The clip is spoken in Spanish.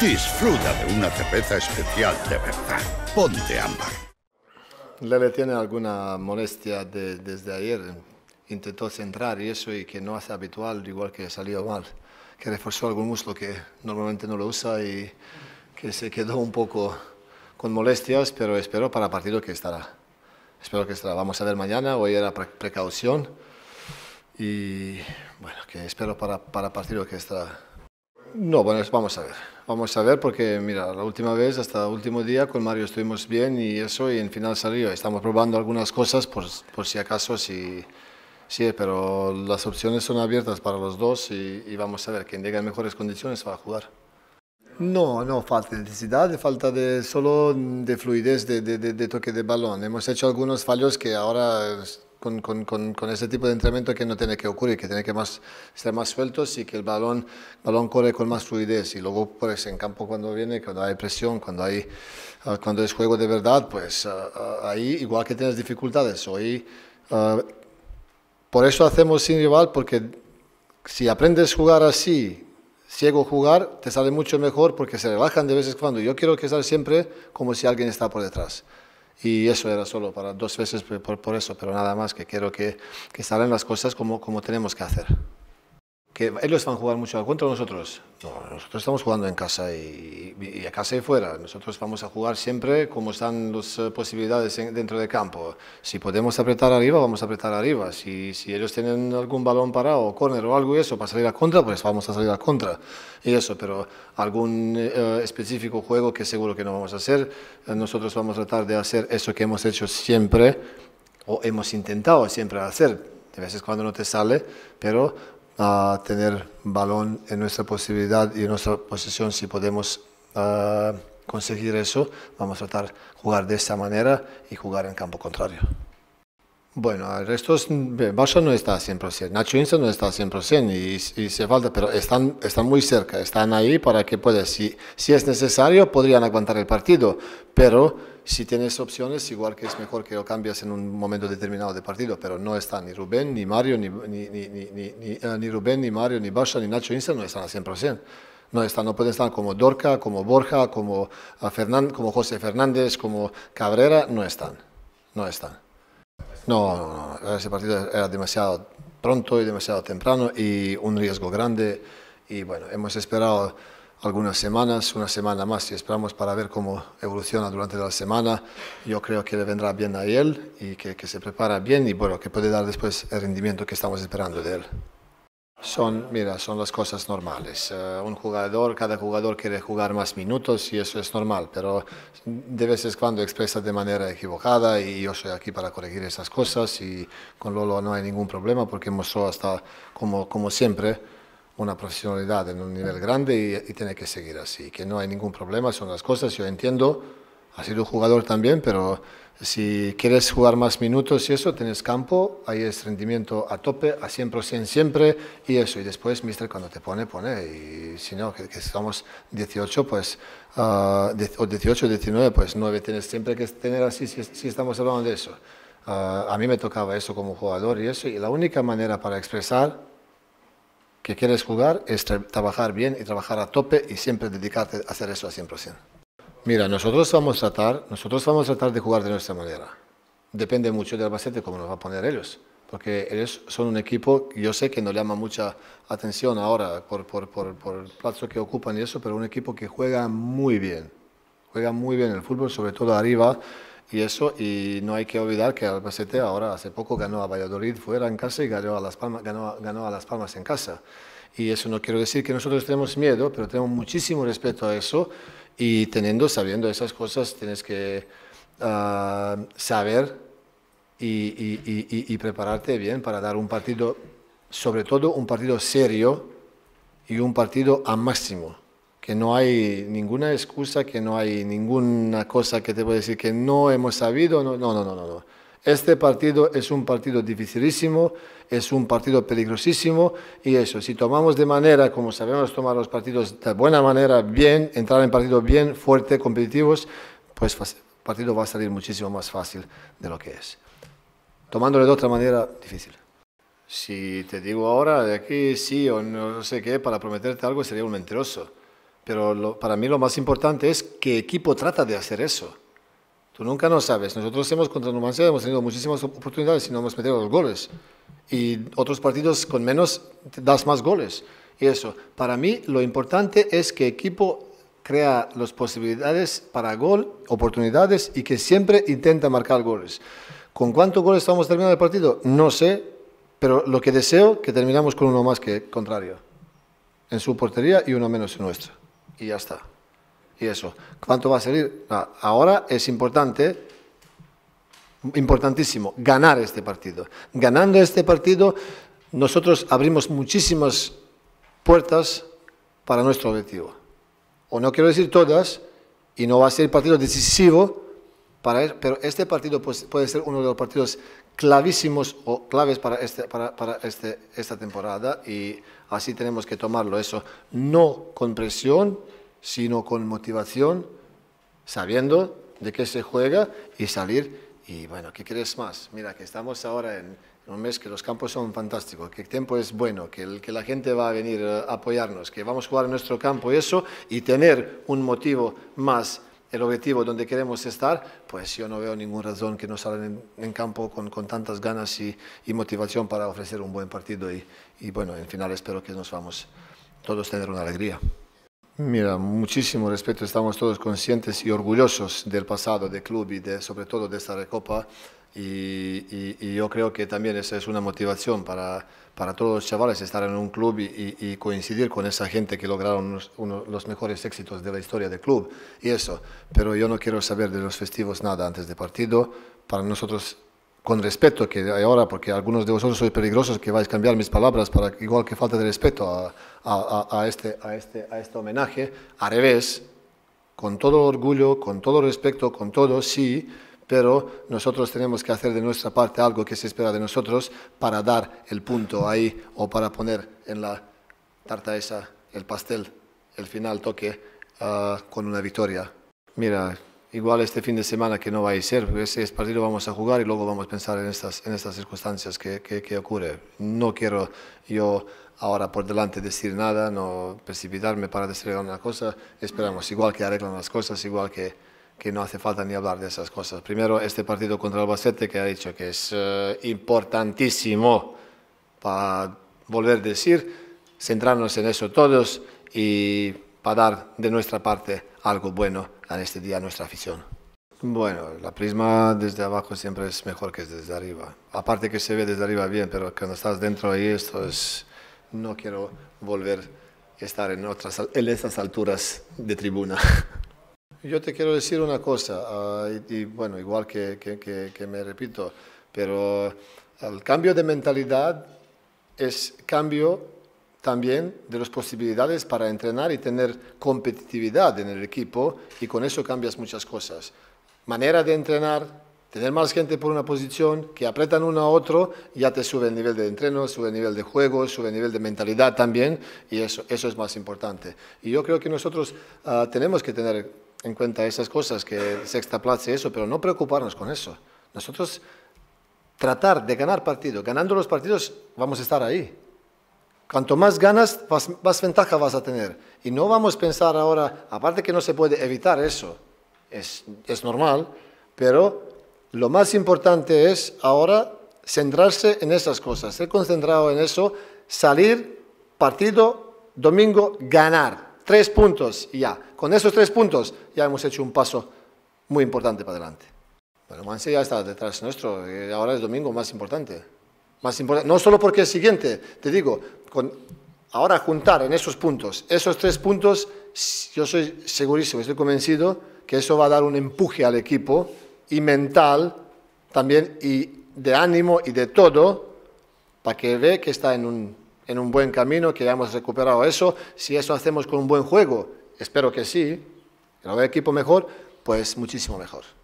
Disfruta de una cerveza especial de verdad. Ponte ámbar. Lele tiene alguna molestia desde ayer. Intentó centrar y eso y que no hace habitual, igual que salió mal. Que reforzó algún muslo que normalmente no lo usa y que se quedó un poco con molestias, pero espero para partido que estará. Espero que estará. Vamos a ver mañana. Hoy era precaución y bueno, que espero para, para partido que estará. No, bueno, vamos a ver. Vamos a ver porque, mira, la última vez, hasta el último día, con Mario estuvimos bien y eso, y en final salió. Estamos probando algunas cosas por, si acaso, sí, pero las opciones son abiertas para los dos y, vamos a ver, quien llega en mejores condiciones va a jugar. No, no, falta de intensidad, falta de solo de fluidez de toque de balón. Hemos hecho algunos fallos que ahora con, ese tipo de entrenamiento que no tiene que ocurrir, que tiene que más, estar más sueltos y que el balón, balón corre con más fluidez. Y luego, pues, en campo cuando viene, cuando hay presión, cuando, hay, ah, cuando es juego de verdad, pues ah, ah, ahí igual que tienes dificultades. por eso hacemos sin rival, porque si aprendes a jugar así, ciego jugar, te sale mucho mejor porque se relajan de vez en cuando. Yo quiero que estar siempre como si alguien está por detrás y eso era solo para dos veces por, eso, pero nada más que quiero que, que salen las cosas como tenemos que hacer ellos van a jugar mucho contra nosotros. No, nosotros estamos jugando en casa y, y, a casa y fuera. Nosotros vamos a jugar siempre como están las eh, posibilidades dentro del campo. Si podemos apretar arriba, vamos a apretar arriba. Si, si ellos tienen algún balón parado, o córner o algo y eso, para salir a contra, pues vamos a salir a contra. Y eso, pero algún eh, específico juego que seguro que no vamos a hacer, eh, nosotros vamos a tratar de hacer eso que hemos hecho siempre o hemos intentado siempre hacer. A veces cuando no te sale, pero a tener balón en nuestra posibilidad y en nuestra posición si podemos ah, conseguir eso, vamos a tratar de jugar de esta manera y jugar en campo contrario. Bueno, el resto es, Barça no está al 100%, Nacho Insta no está al 100% y, se falta, pero están, están muy cerca, están ahí para que puedas. Si, si es necesario, podrían aguantar el partido, pero si tienes opciones, igual que es mejor que lo cambias en un momento determinado de partido, pero no están ni Rubén, ni Mario, ni, ni, ni, ni, ni eh, Rubén, ni Mario, ni Barça, ni Nacho Insta no están a 100% no están, no pueden estar como Dorca, como Borja, como, eh, como José Fernández, como Cabrera, no están, no están. No, no, ese partido era demasiado pronto y demasiado temprano y un riesgo grande. Y bueno, hemos esperado algunas semanas, una semana más y esperamos para ver cómo evoluciona durante la semana. Yo creo que le vendrá bien a él y que, que se prepara bien y bueno, que puede dar después el rendimiento que estamos esperando de él. Son, mira, son las cosas normales. Eh, un jugador, cada jugador quiere jugar más minutos y eso es normal, pero de veces cuando expresa de manera equivocada y yo soy aquí para corregir esas cosas y con Lolo no hay ningún problema porque mostró hasta, como, como siempre, una profesionalidad en un nivel grande y, y tiene que seguir así, que no hay ningún problema, son las cosas, yo entiendo ha sido jugador también, pero si quieres jugar más minutos y eso, tienes campo, ahí es rendimiento a tope, a 100% siempre y eso. Y después, mister, cuando te pone, pone. Y si no, que, que somos 18, pues, ah, o 18, 19, pues 9 tienes siempre que tener así si, estamos hablando de eso. Ah, a mí me tocaba eso como jugador y eso. Y la única manera para expresar que quieres jugar es trabajar bien y trabajar a tope y siempre dedicarte a hacer eso a 100%. Mira, nosotros vamos a tratar, nosotros vamos a tratar de jugar de nuestra manera. Depende mucho de Albacete cómo nos va a poner ellos, porque ellos son un equipo, yo sé que no le llama mucha atención ahora por, el plazo que ocupan y eso, pero un equipo que juega muy bien, juega muy bien el fútbol, sobre todo arriba y eso, y no hay que olvidar que Albacete ahora hace poco ganó a Valladolid fuera en casa y ganó a Las Palmas, ganó a Las Palmas en casa. Y eso no quiero decir que nosotros tenemos miedo, pero tenemos muchísimo respeto a eso y teniendo, sabiendo esas cosas, tienes que ah, saber y, prepararte bien para dar un partido, sobre todo un partido serio y un partido a máximo. Que no hay ninguna excusa, que no hay ninguna cosa que te pueda decir que no hemos sabido. No, no, no, no. no. Este partido es un partido dificilísimo, es un partido peligrosísimo y eso, si tomamos de manera, como sabemos tomar los partidos de buena manera, bien, entrar en partidos bien, fuertes, competitivos, pues el partido va a salir muchísimo más fácil de lo que es. Tomándolo de otra manera, difícil. Si te digo ahora de aquí sí o no sé qué, para prometerte algo sería un mentiroso. Pero para mí lo más importante es qué equipo trata de hacer eso. Tú nunca no sabes. Nosotros hemos contra Numancia hemos tenido muchísimas oportunidades y no hemos metido los goles. Y otros partidos con menos das más goles. Y eso, para mí lo importante es que equipo crea las posibilidades para gol, oportunidades y que siempre intenta marcar goles. ¿Con cuántos goles estamos terminando el partido? No sé, pero lo que deseo que terminamos con uno más que contrario. En su portería y uno menos en nuestra. Y ya está y eso. ¿Cuánto va a salir? Ah, ahora es importante, importantísimo, ganar este partido. Ganando este partido, nosotros abrimos muchísimas puertas para nuestro objetivo. O no quiero decir todas, y no va a ser el partido decisivo, para pero este partido pues, puede ser uno de los partidos clavísimos o claves para, este, para, para este, esta temporada y así tenemos que tomarlo. Eso no con presión, sino con motivación, sabiendo de qué se juega y salir. Y bueno, ¿qué quieres más? Mira, que estamos ahora en, un mes que los campos son fantásticos, que el tiempo es bueno, que, la gente va a venir a apoyarnos, que vamos a jugar en nuestro campo y eso, y tener un motivo más el objetivo donde queremos estar, pues yo no veo ninguna razón que no salgan en, campo con, con, tantas ganas y, motivación para ofrecer un buen partido. Y, y bueno, en final espero que nos vamos todos tener una alegría. Mira, muchísimo respeto, estamos todos conscientes y orgullosos del pasado del club y de, sobre todo de esta recopa y, yo creo que también esa es una motivación para, para todos los chavales estar en un club y, coincidir con esa gente que lograron unos, los mejores éxitos de la historia del club y eso, pero yo no quiero saber de los festivos nada antes de partido, para nosotros con respeto, que ahora, porque algunos de vosotros sois peligrosos, que vais a cambiar mis palabras para igual que falta de respeto a, este, a, este, a este homenaje, al revés, con todo orgullo, con todo respeto, con todo, sí, pero nosotros tenemos que hacer de nuestra parte algo que se espera de nosotros para dar el punto ahí o para poner en la tarta esa, el pastel, el final toque ah, con una victoria. Mira, igual este fin de semana que no va a ser, porque ese partido vamos a jugar y luego vamos a pensar en estas, en estas circunstancias que, que, ocurre. No quiero yo ahora por delante decir nada, no precipitarme para decir una cosa, esperamos igual que arreglan las cosas, igual que, que no hace falta ni hablar de esas cosas. Primero, este partido contra Albacete que ha dicho que es eh, importantísimo para volver a decir, centrarnos en eso todos y para dar de nuestra parte algo bueno en este día a nuestra afición. Bueno, la prisma desde abajo siempre es mejor que desde arriba. Aparte que se ve desde arriba bien, pero cuando estás dentro ahí, esto es... No quiero volver a estar en, otras, en esas alturas de tribuna. Yo te quiero decir una cosa, ah, y, bueno, igual que, que, que, que, me repito, pero el cambio de mentalidad es cambio también de las posibilidades para entrenar y tener competitividad en el equipo y con eso cambias muchas cosas. Manera de entrenar, tener más gente por una posición, que apretan uno a otro, ya te sube el nivel de entreno, sube el nivel de juego, sube el nivel de mentalidad también y eso, eso es más importante. Y yo creo que nosotros ah, tenemos que tener en cuenta esas cosas, que sexta plaza y eso, pero no preocuparnos con eso. Nosotros tratar de ganar partido, ganando los partidos vamos a estar ahí. Cuanto más ganas, más, ventaja vas a tener. Y no vamos a pensar ahora, aparte que no se puede evitar eso, es, normal, pero lo más importante es ahora centrarse en esas cosas, ser concentrado en eso, salir, partido, domingo, ganar. Tres puntos y ya. Con esos tres puntos ya hemos hecho un paso muy importante para adelante. Bueno, Mansi ya está detrás nuestro, eh, ahora es domingo más importante. Más importante. No solo porque es siguiente, te digo, con, ahora juntar en esos puntos, esos tres puntos, yo soy segurísimo, estoy convencido que eso va a dar un empuje al equipo y mental también y de ánimo y de todo para que vea que está en un, en un buen camino, que ya hemos recuperado eso. Si eso hacemos con un buen juego, espero que sí, que lo vea equipo mejor, pues muchísimo mejor.